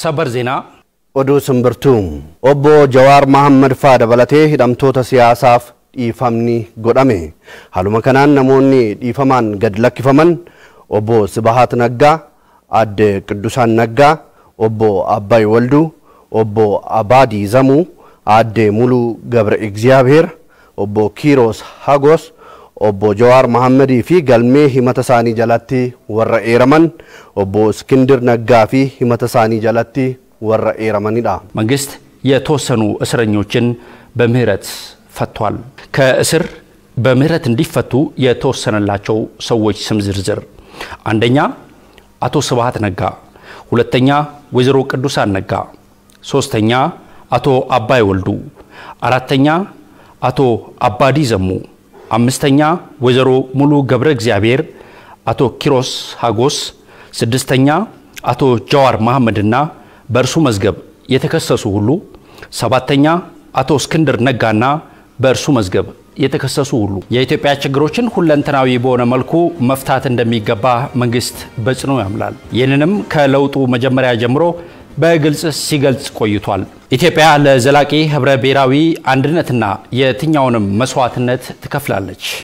ሰበር ዜና ኦዱ ስምብርቱ ኦቦ ጀዋር መሐመድ ፋ ደበለቴ ሂደምቶተ ሲያሳፍ ዲፈምኒ ጎዳመ ሀሉመ ከናን ነሞኒ ዲፈማን ገድ ለኪፈመን ኦቦ ስብሃት ነጋ አደ ቅዱሳን ነጋ ኦቦ አባይ ወልዱ ኦቦ አባዲ ዘሙ አደ ሙሉ ገብረ እግዚአብሔር ኦቦ ኪሮስ ሃጎስ obbo Jawaar Mahammadii fi galmee himata isaanii jalatti warra eeraman obbo Iskindir Naggaa fi himata isaanii jalatti warra eeramanidha. መንግስት የተወሰኑ እስረኞችን በምህረት ፈቷል። ከእስር በምህረት እንዲፈቱ የተወሰነላቸው ሰዎች ስም ዝርዝር አንደኛ አቶ ስብሃት ነጋ፣ ሁለተኛ ወይዘሮ ቅዱሳን ነጋ፣ ሶስተኛ አቶ አባይ ወልዱ፣ አራተኛ አቶ አባዲ ዘሙ አምስተኛ ወይዘሮ ሙሉ ገብረ እግዚአብሔር፣ አቶ ኪሮስ ሀጎስ፣ ስድስተኛ አቶ ጀዋር መሐመድና በእርሱ መዝገብ የተከሰሱ ሁሉ፣ ሰባተኛ አቶ እስክንድር ነጋና በእርሱ መዝገብ የተከሰሱ ሁሉ የኢትዮጵያ ችግሮችን ሁለንተናዊ በሆነ መልኩ መፍታት እንደሚገባ መንግስት በጽኑ ያምናል። ይህንንም ከለውጡ መጀመሪያ ጀምሮ በግልጽ ሲገልጽ ቆይቷል። ኢትዮጵያ ለዘላቂ ህብረ ብሔራዊ አንድነትና የትኛውንም መስዋዕትነት ትከፍላለች።